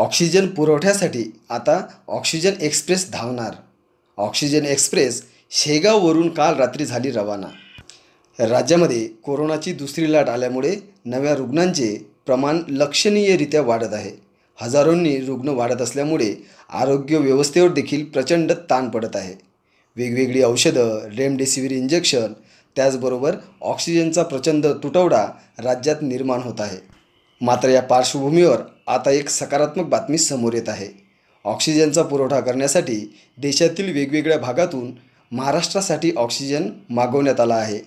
oxygen पुरवठ्यासाठी आता oxygen express धावणार ऑक्सिजन एक्सप्रेस शेगाववरून काल रात्री झाली रवाना राज्यामध्ये कोरोनाची दुसरी लाट आल्यामुळे नव्या रुग्णांचे प्रमाण लक्षणीयरित्या वाढत आहे हजारोंनी रुग्ण वाढत असल्यामुळे आरोग्य व्यवस्थेवर देखील प्रचंड ताण पडत आहे वेगवेगळी औषधं रेमडेसिवीर इंजेक्शन त्याचबरोबर ऑक्सिजनचा प्रचंड तुटवडा राज्यात निर्माण होत आहे मात्र या पार्श्वभूमीवर आता एक सकारात्मक बातमी समोर येत आहे ऑक्सिजनचा पुरवठा करण्यासाठी देशातील वेगवेगळ्या भागातून महाराष्ट्रासाठी ऑक्सिजन मागवण्यात आला आहे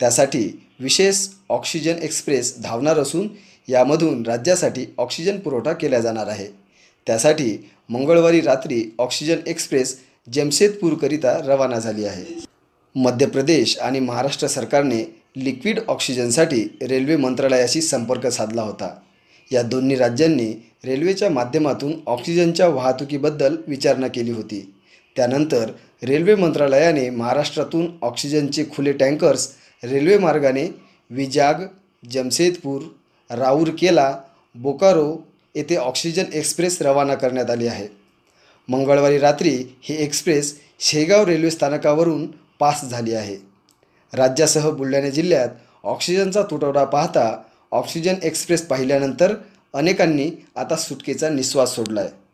त्यासाठी विशेष ऑक्सिजन एक्सप्रेस धावणार असून यामधून राज्यासाठी ऑक्सिजन पुरवठा केला जाणार आहे त्यासाठी मंगळवारी रात्री ऑक्सिजन एक्सप्रेस जमशेदपूरकरिता रवाना झाली आहे मध्य प्रदेश आणि महाराष्ट्र सरकारने लिक्विड ऑक्सिजनसाठी रेल्वे मंत्रालयाशी संपर्क साधला होता या दोन्ही राज्यांनी रेल्वेच्या माध्यमातून ऑक्सिजनच्या वाहतुकीबद्दल विचारणा केली होती त्यानंतर रेल्वे मंत्रालयाने महाराष्ट्रातून ऑक्सिजनचे खुले टँकर्स रेल्वे मार्गाने विजाग जमशेदपूर राऊरकेला बोकारो येथे ऑक्सिजन एक्सप्रेस रवाना करण्यात आली आहे मंगळवारी रात्री ही एक्सप्रेस शेगाव रेल्वे स्थानकावरून पास झाली आहे राज्यासह बुलढाणा जिल्ह्यात ऑक्सिजनचा तुटवडा पाहता ऑक्सिजन एक्सप्रेस पाहिल्यानंतर अनेकांनी आता सुटकेचा निश्वास सोडला आहे